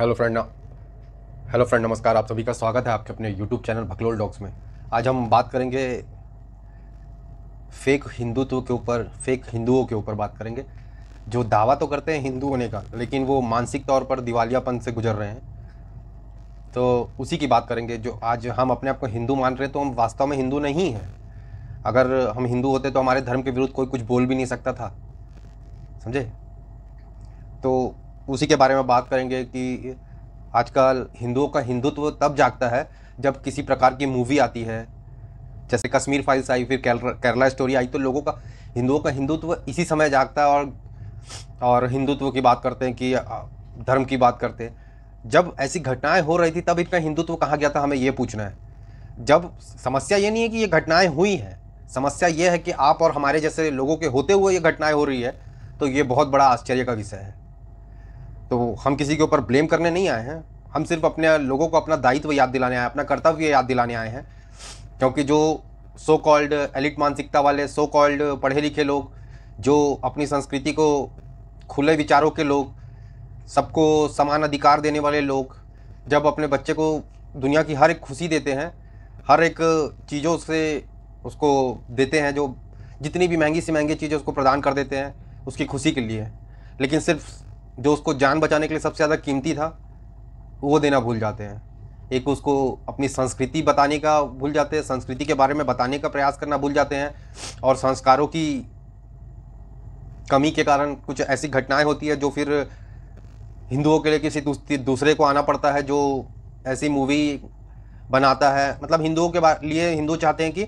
Hello friend hello friend नमस्कार आप सभी का स्वागत है आपके अपने यूट्यूब चैनल भकलोल डॉग्स में आज हम बात करेंगे फेक हिंदुत्व के ऊपर फेक हिंदुओं के ऊपर बात करेंगे जो दावा तो करते हैं हिंदू होने का लेकिन वो मानसिक तौर पर दिवालियापन से गुजर रहे हैं तो उसी की बात करेंगे जो आज हम अपने आप को हिंदू मान रहे हैं तो हम वास्तव में हिंदू नहीं हैं अगर हम हिंदू होते तो हमारे धर्म के विरुद्ध कोई कुछ बोल भी नहीं सकता था समझे तो उसी के बारे में बात करेंगे कि आजकल हिंदुओं का हिंदुत्व तब जागता है जब किसी प्रकार की मूवी आती है जैसे कश्मीर फाइल्स आई फिर केरला स्टोरी आई तो लोगों का हिंदुओं का हिंदुत्व इसी समय जागता है और और हिंदुत्व की बात करते हैं कि धर्म की बात करते हैं जब ऐसी घटनाएं हो रही थी तब इनका हिंदुत्व कहाँ गया था हमें ये पूछना है जब समस्या ये नहीं है कि ये घटनाएं हुई हैं समस्या ये है कि आप और हमारे जैसे लोगों के होते हुए ये घटनाएं हो रही है तो ये बहुत बड़ा आश्चर्य का विषय है तो हम किसी के ऊपर ब्लेम करने नहीं आए हैं हम सिर्फ अपने लोगों को अपना दायित्व याद दिलाने आए अपना कर्तव्य याद दिलाने आए हैं क्योंकि जो सो कॉल्ड एलिट मानसिकता वाले सो कॉल्ड पढ़े लिखे लोग जो अपनी संस्कृति को खुले विचारों के लोग सबको समान अधिकार देने वाले लोग जब अपने बच्चे को दुनिया की हर एक खुशी देते हैं हर एक चीज़ों से उसको देते हैं जो जितनी भी महंगी से महंगी चीज़ें उसको प्रदान कर देते हैं उसकी खुशी के लिए लेकिन सिर्फ जो उसको जान बचाने के लिए सबसे ज़्यादा कीमती था वो देना भूल जाते हैं एक उसको अपनी संस्कृति बताने का भूल जाते हैं संस्कृति के बारे में बताने का प्रयास करना भूल जाते हैं और संस्कारों की कमी के कारण कुछ ऐसी घटनाएं होती है जो फिर हिंदुओं के लिए किसी दूसरे को आना पड़ता है जो ऐसी मूवी बनाता है मतलब हिंदुओं के लिए हिंदू चाहते हैं कि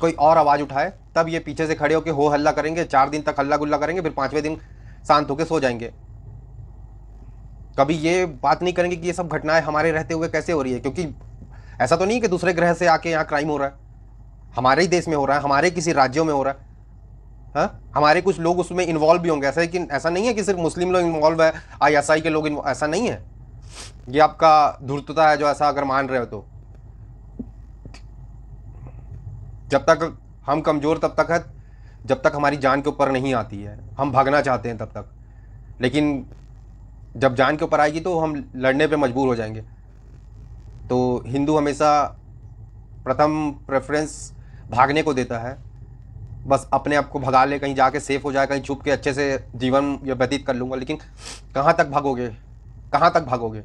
कोई और आवाज़ उठाए तब ये पीछे से खड़े होकर हो हल्ला करेंगे चार दिन तक हल्ला गुल्ला करेंगे फिर पाँचवें दिन शांत होकर सो जाएंगे कभी ये बात नहीं करेंगे कि ये सब घटनाएं हमारे रहते हुए कैसे हो रही है क्योंकि ऐसा तो नहीं कि दूसरे ग्रह से आके यहाँ क्राइम हो रहा है हमारे ही देश में हो रहा है हमारे किसी राज्यों में हो रहा है हाँ? हमारे कुछ लोग उसमें इन्वॉल्व भी होंगे ऐसा कि ऐसा नहीं है कि सिर्फ मुस्लिम लोग इन्वॉल्व है आई एस आई के लोग ऐसा नहीं है ये आपका धूर्तता है जो ऐसा अगर मान रहे हो तो जब तक हम कमज़ोर तब तक है जब तक हमारी जान के ऊपर नहीं आती है हम भागना चाहते हैं तब तक लेकिन जब जान के ऊपर आएगी तो हम लड़ने पे मजबूर हो जाएंगे तो हिंदू हमेशा प्रथम प्रेफरेंस भागने को देता है बस अपने आप को भगा ले कहीं जाके सेफ हो जाए कहीं छुप के अच्छे से जीवन व्यतीत कर लूँगा लेकिन कहाँ तक भागोगे कहाँ तक भागोगे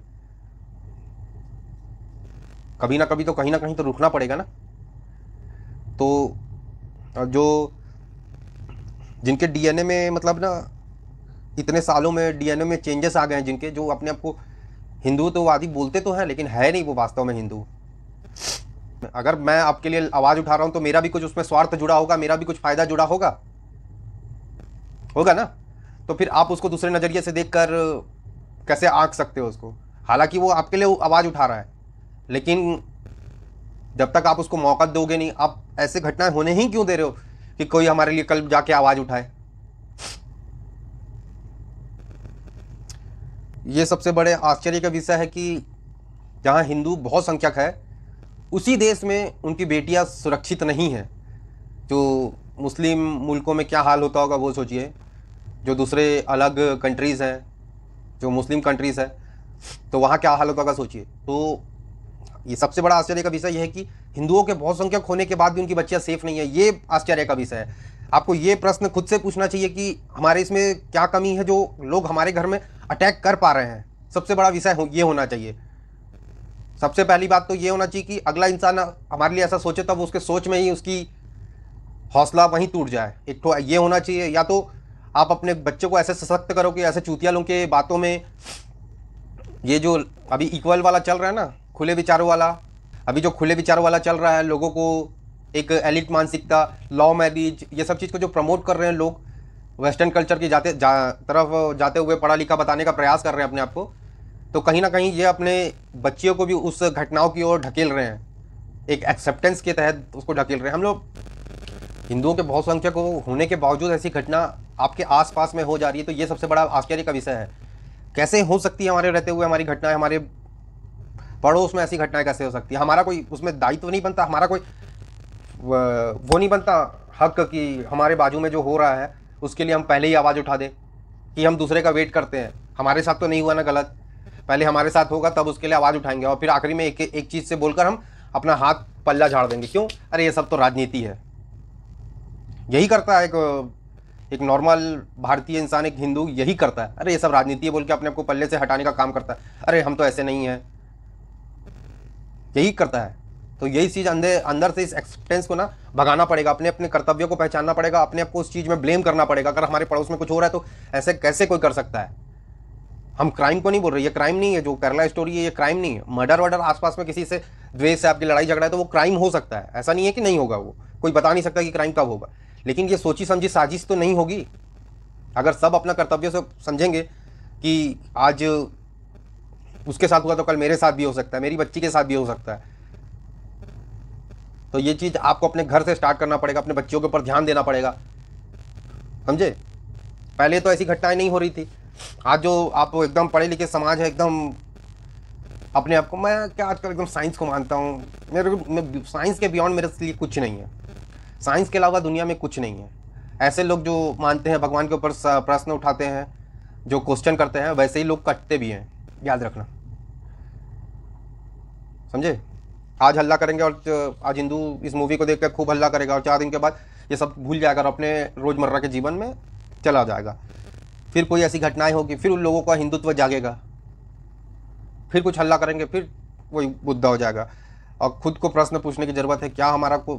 कभी ना कभी तो कहीं ना कहीं तो रुकना पड़ेगा ना तो जो जिनके डीएनए में मतलब ना इतने सालों में डीएनए में चेंजेस आ गए हैं जिनके जो अपने आप को हिंदू तो बोलते तो हैं लेकिन है नहीं वो वास्तव में हिंदू अगर मैं आपके लिए आवाज़ उठा रहा हूँ तो मेरा भी कुछ उसमें स्वार्थ जुड़ा होगा मेरा भी कुछ फ़ायदा जुड़ा होगा होगा ना तो फिर आप उसको दूसरे नज़रिए से देख कर कैसे आँख सकते हो उसको हालांकि वो आपके लिए आवाज़ उठा रहा है लेकिन जब तक आप उसको मौका दोगे नहीं आप ऐसे घटनाएं होने ही क्यों दे रहे हो कि कोई हमारे लिए कल जाके आवाज़ उठाए ये सबसे बड़े आश्चर्य का विषय है कि जहाँ हिंदू बहुत संख्यक है उसी देश में उनकी बेटियाँ सुरक्षित नहीं हैं जो मुस्लिम मुल्कों में क्या हाल होता होगा वो सोचिए जो दूसरे अलग कंट्रीज़ हैं जो मुस्लिम कंट्रीज़ हैं तो वहाँ क्या हाल होता होगा सोचिए तो ये सबसे बड़ा आश्चर्य का विषय यह है कि हिंदुओं के बहुत संख्यक होने के बाद भी उनकी बच्चियाँ सेफ़ नहीं है ये आश्चर्य का विषय है आपको ये प्रश्न खुद से पूछना चाहिए कि हमारे इसमें क्या कमी है जो लोग हमारे घर में अटैक कर पा रहे हैं सबसे बड़ा विषय हो, ये होना चाहिए सबसे पहली बात तो ये होना चाहिए कि अगला इंसान हमारे लिए ऐसा सोचे तब उसके सोच में ही उसकी हौसला वहीं टूट जाए एक तो ये होना चाहिए या तो आप अपने बच्चों को ऐसे सशक्त करो कि ऐसे चूतिया के बातों में ये जो अभी इक्वल वाला चल रहा है ना खुले विचारों वाला अभी जो खुले विचारों वाला चल रहा है लोगों को एक एलिट मानसिकता लॉ मैरिज ये सब चीज़ को जो प्रमोट कर रहे हैं लोग वेस्टर्न कल्चर की जाते जा, तरफ जाते हुए पढ़ा लिखा बताने का प्रयास कर रहे हैं अपने आप को तो कहीं ना कहीं ये अपने बच्चियों को भी उस घटनाओं की ओर ढकेल रहे हैं एक एक्सेप्टेंस के तहत उसको ढकेल रहे हैं हम लोग हिंदुओं के बहुसंख्यक होने के बावजूद ऐसी घटना आपके आसपास में हो जा रही है तो ये सबसे बड़ा आश्चर्य का विषय है कैसे हो सकती है हमारे रहते हुए हमारी घटनाएं हमारे पड़ोस में ऐसी घटनाएं कैसे हो सकती है हमारा कोई उसमें दायित्व नहीं बनता हमारा कोई वो नहीं बनता हक कि हमारे बाजू में जो हो रहा है उसके लिए हम पहले ही आवाज़ उठा दें कि हम दूसरे का वेट करते हैं हमारे साथ तो नहीं हुआ ना गलत पहले हमारे साथ होगा तब उसके लिए आवाज़ उठाएंगे और फिर आखिरी में एक एक चीज़ से बोलकर हम अपना हाथ पल्ला झाड़ देंगे क्यों अरे ये सब तो राजनीति है यही करता है एक एक नॉर्मल भारतीय इंसान एक हिंदू यही करता है अरे ये सब राजनीति है बोल के अपने आप को पल्ले से हटाने का काम करता है अरे हम तो ऐसे नहीं हैं यही करता है तो यही चीज़ अंदर अंदर से इस एक्सपेंस को ना भगाना पड़ेगा अपने अपने कर्तव्यों को पहचानना पड़ेगा अपने आपको उस चीज़ में ब्लेम करना पड़ेगा अगर हमारे पड़ोस में कुछ हो रहा है तो ऐसे कैसे कोई कर सकता है हम क्राइम को नहीं बोल रहे ये क्राइम नहीं है जो केरला स्टोरी है ये क्राइम नहीं है मर्डर वर्डर आसपास में किसी से द्वेष से आपकी लड़ाई झगड़ा है तो वो क्राइम हो सकता है ऐसा नहीं है कि नहीं होगा वो कोई बता नहीं सकता कि क्राइम कब होगा लेकिन ये सोची समझी साजिश तो नहीं होगी अगर सब अपना कर्तव्य से समझेंगे कि आज उसके साथ हुआ तो कल मेरे साथ भी हो सकता है मेरी बच्ची के साथ भी हो सकता है तो ये चीज़ आपको अपने घर से स्टार्ट करना पड़ेगा अपने बच्चों के ऊपर ध्यान देना पड़ेगा समझे पहले तो ऐसी घटनाएं नहीं हो रही थी आज जो आप तो एकदम पढ़े लिखे समाज है एकदम अपने आप को मैं क्या आजकल एकदम साइंस को मानता हूँ मेरे को साइंस के बियॉन्ड मेरे लिए कुछ नहीं है साइंस के अलावा दुनिया में कुछ नहीं है ऐसे लोग जो मानते हैं भगवान के ऊपर प्रश्न उठाते हैं जो क्वेश्चन करते हैं वैसे ही लोग कटते भी हैं याद रखना समझे आज हल्ला करेंगे और आज हिंदू इस मूवी को देख कर खूब हल्ला करेगा और चार दिन के बाद ये सब भूल जाएगा और अपने रोज़मर्रा के जीवन में चला जाएगा फिर कोई ऐसी घटनाएं होगी फिर उन लोगों का हिंदुत्व जागेगा फिर कुछ हल्ला करेंगे फिर वही मुद्दा हो जाएगा और खुद को प्रश्न पूछने की ज़रूरत है क्या हमारा को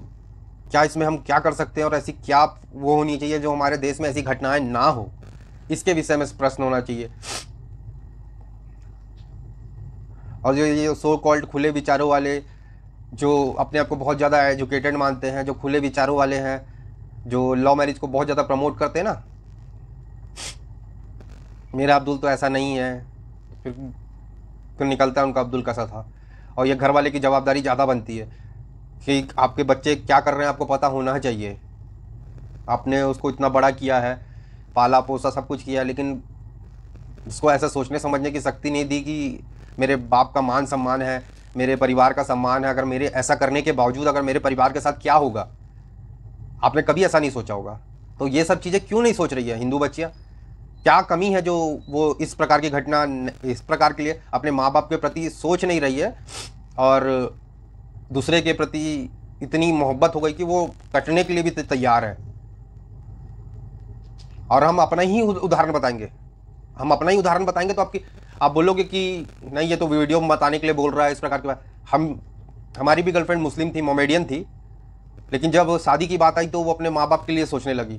क्या इसमें हम क्या कर सकते हैं और ऐसी क्या वो होनी चाहिए जो हमारे देश में ऐसी घटनाएं ना हो इसके विषय में प्रश्न होना चाहिए और जो ये सो कॉल्ड खुले विचारों वाले जो अपने आप को बहुत ज़्यादा एजुकेटेड मानते हैं जो खुले विचारों वाले हैं जो लव मैरिज को बहुत ज़्यादा प्रमोट करते हैं ना मेरा अब्दुल तो ऐसा नहीं है फिर फिर निकलता है उनका अब्दुल कैसा था और ये घर वाले की जवाबदारी ज़्यादा बनती है कि आपके बच्चे क्या कर रहे हैं आपको पता होना चाहिए आपने उसको इतना बड़ा किया है पाला पोसा सब कुछ किया लेकिन उसको ऐसा सोचने समझने की शक्ति नहीं दी कि मेरे बाप का मान सम्मान है मेरे परिवार का सम्मान है अगर मेरे ऐसा करने के बावजूद अगर मेरे परिवार के साथ क्या होगा आपने कभी ऐसा नहीं सोचा होगा तो ये सब चीज़ें क्यों नहीं सोच रही है हिंदू बच्चियाँ क्या कमी है जो वो इस प्रकार की घटना इस प्रकार के लिए अपने माँ बाप के प्रति सोच नहीं रही है और दूसरे के प्रति इतनी मोहब्बत हो गई कि वो कटने के लिए भी तैयार है और हम अपना ही उदाहरण बताएंगे हम अपना ही उदाहरण बताएंगे तो आपकी आप बोलोगे कि नहीं ये तो वीडियो में बताने के लिए बोल रहा है इस प्रकार की बात हम हमारी भी गर्लफ्रेंड मुस्लिम थी मोमेडियन थी लेकिन जब शादी की बात आई तो वो अपने माँ बाप के लिए सोचने लगी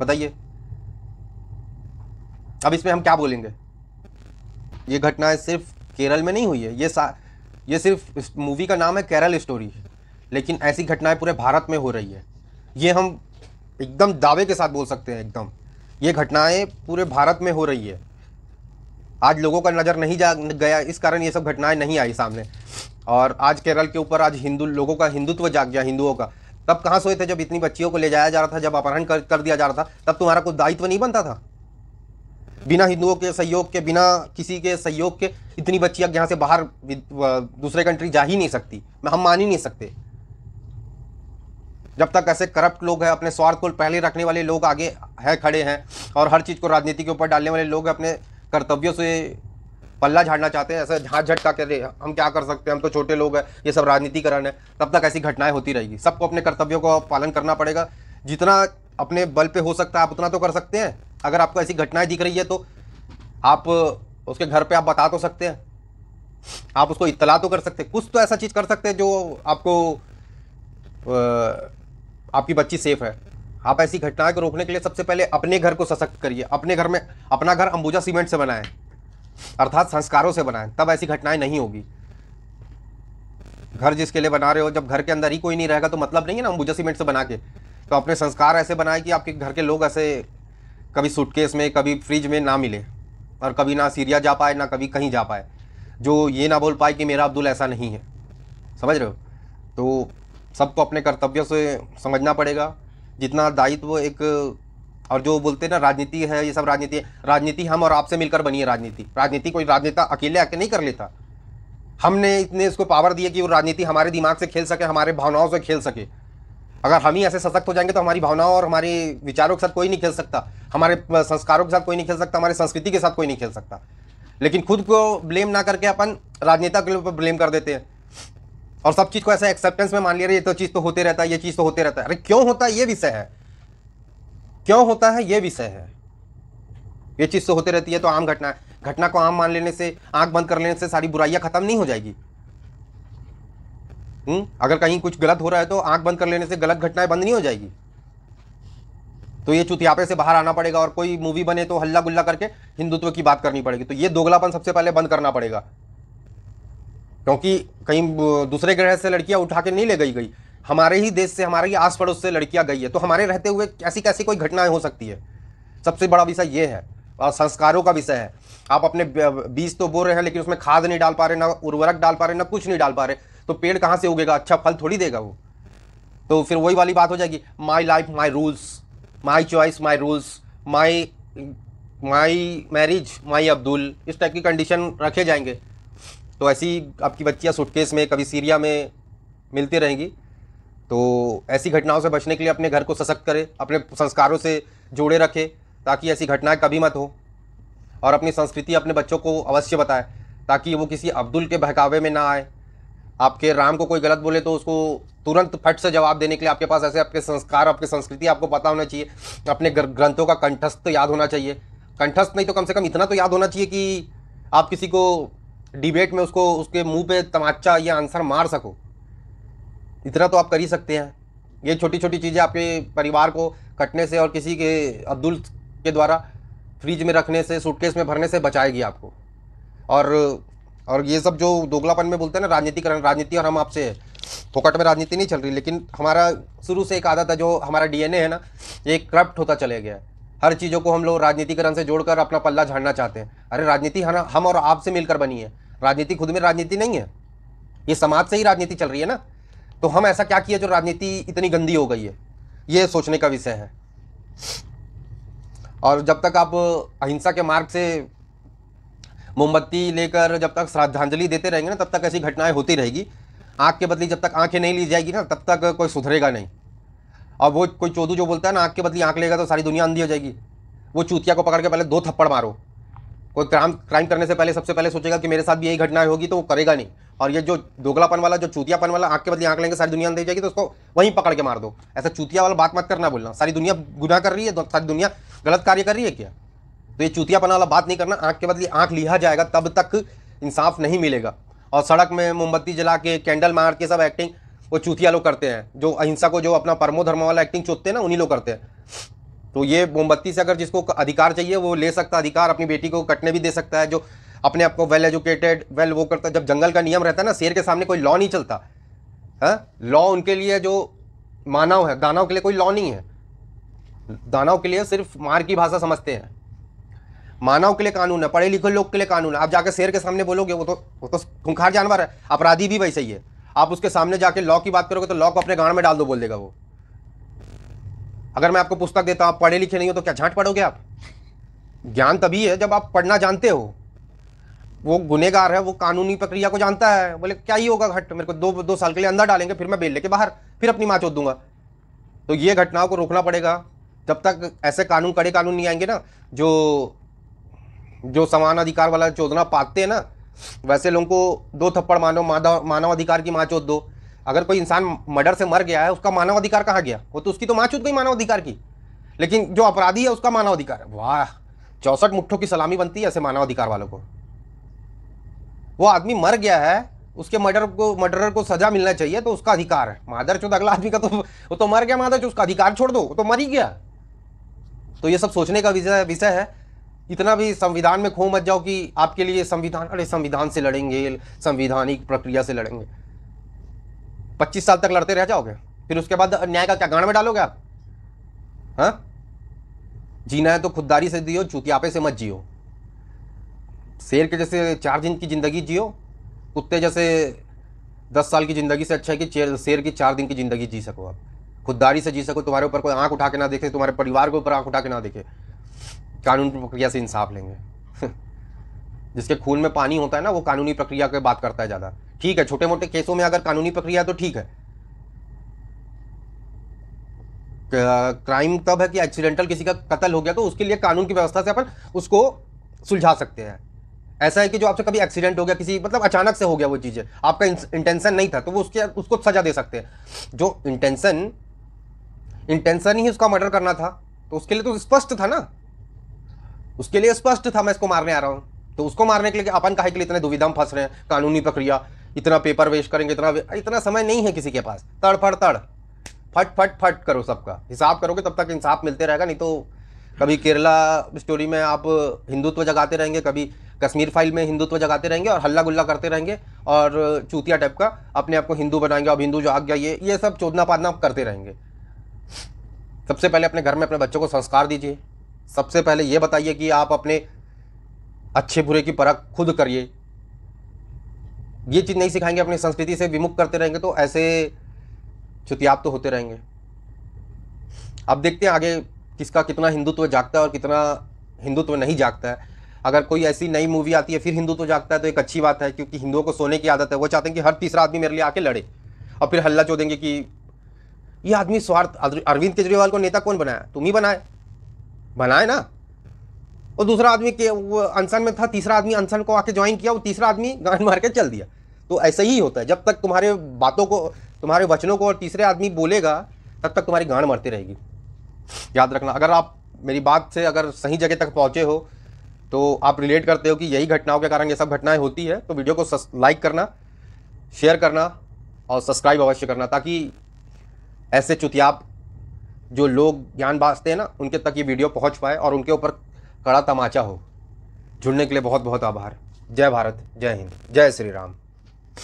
बताइए अब इसमें हम क्या बोलेंगे ये घटनाएं सिर्फ केरल में नहीं हुई है ये ये सिर्फ मूवी का नाम है केरल स्टोरी लेकिन ऐसी घटनाएं पूरे भारत में हो रही है ये हम एकदम दावे के साथ बोल सकते हैं एकदम ये घटनाएं पूरे भारत में हो रही है आज लोगों का नज़र नहीं जा गया इस कारण ये सब घटनाएं नहीं आई सामने और आज केरल के ऊपर आज हिंदू लोगों का हिंदुत्व जाग गया हिंदुओं का तब कहाँ सोए थे जब इतनी बच्चियों को ले जाया जा रहा था जब अपहरण कर, कर दिया जा रहा था तब तुम्हारा कोई दायित्व नहीं बनता था बिना हिंदुओं के सहयोग के बिना किसी के सहयोग के इतनी बच्चियाँ यहाँ से बाहर दूसरे कंट्री जा ही नहीं सकती हम मान ही नहीं सकते जब तक ऐसे करप्ट लोग हैं अपने स्वार्थ को पहले रखने वाले लोग आगे है खड़े हैं और हर चीज़ को राजनीति के ऊपर डालने वाले लोग अपने कर्तव्यों से पल्ला झाड़ना चाहते हैं ऐसे झाँझ झटका कर हम क्या कर सकते हैं हम तो छोटे लोग हैं ये सब राजनीतिकरण है तब तक ऐसी घटनाएं होती रहेगी सबको अपने कर्तव्यों का पालन करना पड़ेगा जितना अपने बल पे हो सकता है आप उतना तो कर सकते हैं अगर आपको ऐसी घटनाएं दिख रही है तो आप उसके घर पर आप बता तो सकते हैं आप उसको इतला तो कर सकते हैं कुछ तो ऐसा चीज़ कर सकते हैं जो आपको आपकी बच्ची सेफ है आप ऐसी घटनाएं को रोकने के लिए सबसे पहले अपने घर को सशक्त करिए अपने घर में अपना घर अंबुजा सीमेंट से बनाएं अर्थात संस्कारों से बनाएं तब ऐसी घटनाएं नहीं होगी घर जिसके लिए बना रहे हो जब घर के अंदर ही कोई नहीं रहेगा तो मतलब नहीं है ना अंबुजा सीमेंट से बना के तो अपने संस्कार ऐसे बनाए कि आपके घर के लोग ऐसे कभी सूटकेस में कभी फ्रिज में ना मिले और कभी ना सीरिया जा पाए ना कभी कहीं जा पाए जो ये ना बोल पाए कि मेरा अब्दुल ऐसा नहीं है समझ रहे हो तो सबको अपने कर्तव्य से समझना पड़ेगा जितना दायित्व एक और जो बोलते हैं ना राजनीति है ये सब राजनीति राजनीति हम और आपसे मिलकर बनी है राजनीति राजनीति कोई राजनेता अकेले आके नहीं कर लेता हमने इतने इसको पावर दिए कि वो राजनीति हमारे दिमाग से खेल सके हमारे भावनाओं से खेल सके अगर हम ही ऐसे सशक्त हो जाएंगे तो हमारी भावनाओं और हमारे विचारों के साथ कोई नहीं खेल सकता हमारे संस्कारों के साथ कोई नहीं खेल सकता हमारे संस्कृति के साथ कोई नहीं खेल सकता लेकिन खुद को ब्लेम ना करके अपन राजनेता के ऊपर ब्लेम कर देते हैं और सब चीज़ को ऐसा एक्सेप्टेंस में मान लिया ये तो चीज़ तो होते रहता है ये चीज़ तो होते रहता है अरे क्यों होता है ये विषय है क्यों होता है ये विषय है ये चीज़ तो होते रहती है तो आम घटना है घटना को आम मान लेने से आंख बंद कर लेने से सारी बुराइयां खत्म नहीं हो जाएगी हुँ? हम्म? अगर कहीं कुछ गलत हो रहा है तो आंख बंद कर लेने से गलत घटनाएं बंद नहीं हो जाएगी तो ये चुतियापे से बाहर आना पड़ेगा और कोई मूवी बने तो हल्ला गुल्ला करके हिंदुत्व की बात करनी पड़ेगी तो ये दोगलापन सबसे पहले बंद करना पड़ेगा क्योंकि कहीं दूसरे ग्रह से लड़कियां उठा के नहीं ले गई गई हमारे ही देश से हमारे ही आस पड़ोस से लड़कियां गई है तो हमारे रहते हुए कैसी कैसी कोई घटनाएं हो सकती है सबसे बड़ा विषय ये है और संस्कारों का विषय है आप अपने बीज तो बो रहे हैं लेकिन उसमें खाद नहीं डाल पा रहे ना उर्वरक डाल पा रहे ना कुछ नहीं डाल पा रहे तो पेड़ कहाँ से उगेगा अच्छा फल थोड़ी देगा वो तो फिर वही वाली बात हो जाएगी my life my rules my choice my rules my my marriage my Abdul इस टाइप की कंडीशन रखे जाएंगे तो ऐसी आपकी बच्चियाँ सूटकेस में कभी सीरिया में मिलती रहेंगी तो ऐसी घटनाओं से बचने के लिए अपने घर को सशक्त करें अपने संस्कारों से जोड़े रखें ताकि ऐसी घटनाएं कभी मत हो और अपनी संस्कृति अपने बच्चों को अवश्य बताएं ताकि वो किसी अब्दुल के बहकावे में ना आए आपके राम को कोई गलत बोले तो उसको तुरंत फट से जवाब देने के लिए आपके पास ऐसे आपके संस्कार आपके संस्कृति आपको पता होना चाहिए अपने ग्रंथों का कंठस्थ याद होना चाहिए कंठस्थ नहीं तो कम से कम इतना तो याद होना चाहिए कि आप किसी को डिबेट में उसको उसके मुंह पे तमाचा या आंसर मार सको इतना तो आप कर ही सकते हैं ये छोटी छोटी चीज़ें आपके परिवार को कटने से और किसी के अब्दुल के द्वारा फ्रिज में रखने से सूटकेस में भरने से बचाएगी आपको और और ये सब जो दोगलापन में बोलते हैं ना राजनीतिकरण राजनीति और हम आपसे फोकट में राजनीति नहीं चल रही लेकिन हमारा शुरू से एक आदत है जो हमारा डीएनए है ना ये करप्ट होता चले गया है हर चीज़ों को हम लोग राजनीतिकरण से जोड़कर अपना पल्ला झाड़ना चाहते हैं अरे राजनीति हम और आपसे मिलकर बनी है राजनीति खुद में राजनीति नहीं है ये समाज से ही राजनीति चल रही है ना तो हम ऐसा क्या किया जो राजनीति इतनी गंदी हो गई है ये सोचने का विषय है और जब तक आप अहिंसा के मार्ग से मोमबत्ती लेकर जब तक श्रद्धांजलि देते रहेंगे ना तब तक ऐसी घटनाएं होती रहेगी आँख के बदली जब तक आंखें नहीं ली जाएगी ना तब तक कोई सुधरेगा नहीं और वो कोई चोदू जो बोलता है ना आँख के बदली आँख लेगा तो सारी दुनिया अंधी हो जाएगी वो चूतिया को पकड़ के पहले दो थप्पड़ मारो कोई क्राइम क्राइम करने से पहले सबसे पहले सोचेगा कि मेरे साथ भी यही घटना होगी तो वो करेगा नहीं और ये जो दोगलापन वाला जो चूतियापन वाला आँख के बदली आँख लेंगे सारी दुनिया अंधे जाएगी तो उसको वहीं पकड़ के मार दो ऐसा चूतिया वाला बात मत करना बोलना सारी दुनिया गुना कर रही है तो सारी दुनिया गलत कार्य कर रही है क्या तो ये चूतियापन वाला बात नहीं करना आँख के बदली आँख लिया जाएगा तब तक इंसाफ नहीं मिलेगा और सड़क में मोमबत्ती जला के कैंडल मार के सब एक्टिंग वो चूतिया लोग करते हैं जो अहिंसा को जो अपना परमो धर्म वाला एक्टिंग चोतते हैं ना उन्हीं लोग करते हैं तो ये मोमबत्ती से अगर जिसको अधिकार चाहिए वो ले सकता है अधिकार अपनी बेटी को कटने भी दे सकता है जो अपने आप को वेल एजुकेटेड वेल वो करता है जब जंगल का नियम रहता है ना शेर के सामने कोई लॉ नहीं चलता है हाँ? लॉ उनके लिए जो मानव है दानव के लिए कोई लॉ नहीं है दानव के लिए सिर्फ मार की भाषा समझते हैं मानव के लिए कानून है पढ़े लिखे लोग के लिए कानून है आप जाकर शेर के सामने बोलोगे वो तो वो तो खुंखार जानवर है अपराधी भी वैसे ही है आप उसके सामने जाके लॉ की बात करोगे तो लॉ को अपने गाड़ में डाल दो बोल देगा वो अगर मैं आपको पुस्तक देता हूँ आप पढ़े लिखे नहीं हो तो क्या झांट पढ़ोगे आप ज्ञान तभी है जब आप पढ़ना जानते हो वो गुनेगार है वो कानूनी प्रक्रिया को जानता है बोले क्या ही होगा घट मेरे को दो दो साल के लिए अंदर डालेंगे फिर मैं बेल लेके बाहर फिर अपनी माँ चोद दूंगा तो ये घटनाओं को रोकना पड़ेगा जब तक ऐसे कानून कड़े कानून नहीं आएंगे ना जो जो समान अधिकार वाला चोदना पाते हैं ना वैसे लोगों को दो थप्पड़ मानो मानव अधिकार की चोत दो अगर कोई इंसान मर्डर से मर गया है उसका मानव अधिकार कहाँ गया वो तो उसकी तो माचूत गई मानव अधिकार की लेकिन जो अपराधी है उसका मानव अधिकार वाह चौसठ मुठ्ठों की सलामी बनती है ऐसे मानव अधिकार वालों को वो आदमी मर गया है उसके मर्डर को मर्डरर को सजा मिलना चाहिए तो उसका अधिकार है मादर चौथ अगला आदमी का तो वो तो मर गया मादर चौथ उसका अधिकार छोड़ दो वो तो मर ही गया तो ये सब सोचने का विषय है इतना भी संविधान में खो मत जाओ कि आपके लिए संविधान अरे संविधान से लड़ेंगे संविधानिक प्रक्रिया से लड़ेंगे पच्चीस साल तक लड़ते रह जाओगे फिर उसके बाद न्याय का क्या गाड़ में डालोगे आप हाँ जीना है तो खुददारी से जियो चुतियापे से मत जियो शेर के जैसे चार दिन की ज़िंदगी जियो कुत्ते जैसे दस साल की ज़िंदगी से अच्छा है कि शेर की चार दिन की ज़िंदगी जी सको आप खुददारी से जी सको तुम्हारे ऊपर कोई आंख उठा के ना देखे तुम्हारे परिवार के ऊपर आंख उठा के ना देखे कानून प्रक्रिया से इंसाफ लेंगे जिसके खून में पानी होता है ना वो कानूनी प्रक्रिया के बात करता है ज़्यादा ठीक है छोटे मोटे केसों में अगर कानूनी प्रक्रिया तो ठीक है क्राइम तब है कि एक्सीडेंटल किसी का कत्ल हो गया तो उसके लिए कानून की व्यवस्था से अपन उसको सुलझा सकते हैं ऐसा है कि जो आपसे कभी एक्सीडेंट हो गया किसी मतलब अचानक से हो गया वो चीज़ें आपका इंटेंशन नहीं था तो वो उसके उसको सजा दे सकते हैं जो इंटेंशन इंटेंशन ही उसका मर्डर करना था तो उसके लिए तो स्पष्ट था ना उसके लिए स्पष्ट था मैं इसको मारने आ रहा हूँ तो उसको मारने के लिए अपन कहा के लिए इतने दुविधा में फंस रहे हैं कानूनी प्रक्रिया इतना पेपर वेस्ट करेंगे इतना इतना समय नहीं है किसी के पास तड़ फट तड़ फट फट फट करो सबका हिसाब करोगे तब तक इंसाफ मिलते रहेगा नहीं तो कभी केरला स्टोरी में आप हिंदुत्व जगाते रहेंगे कभी कश्मीर फाइल में हिंदुत्व जगाते रहेंगे और हल्ला गुल्ला करते रहेंगे और चूतिया टाइप का अपने आप को हिंदू बनाएंगे अब हिंदू जाग गया ये ये सब चोदना पादना करते रहेंगे सबसे पहले अपने घर में अपने बच्चों को संस्कार दीजिए सबसे पहले ये बताइए कि आप अपने अच्छे बुरे की परख खुद करिए ये चीज़ नहीं सिखाएंगे अपनी संस्कृति से विमुख करते रहेंगे तो ऐसे छुतियाप तो होते रहेंगे अब देखते हैं आगे किसका कितना हिंदुत्व जागता है और कितना हिंदुत्व नहीं जागता है अगर कोई ऐसी नई मूवी आती है फिर हिंदुत्व जागता है तो एक अच्छी बात है क्योंकि हिंदुओं को सोने की आदत है वो चाहते हैं कि हर तीसरा आदमी मेरे लिए आके लड़े और फिर हल्ला चो देंगे कि ये आदमी स्वार्थ अरविंद केजरीवाल को नेता कौन बनाया तुम ही बनाए बनाए ना और दूसरा आदमी के वो अनसन में था तीसरा आदमी अनसन को आके ज्वाइन किया वो तीसरा आदमी गान मार के चल दिया तो ऐसा ही होता है जब तक तुम्हारे बातों को तुम्हारे वचनों को और तीसरे आदमी बोलेगा तब तक तुम्हारी गांड मरती रहेगी याद रखना अगर आप मेरी बात से अगर सही जगह तक पहुँचे हो तो आप रिलेट करते हो कि यही घटनाओं के कारण ये सब घटनाएं होती है तो वीडियो को लाइक करना शेयर करना और सब्सक्राइब अवश्य करना ताकि ऐसे चुतियाब जो लोग ज्ञान बाजते हैं ना उनके तक ये वीडियो पहुंच पाए और उनके ऊपर कड़ा तमाचा हो जुड़ने के लिए बहुत बहुत आभार जय भारत जय हिंद जय श्री राम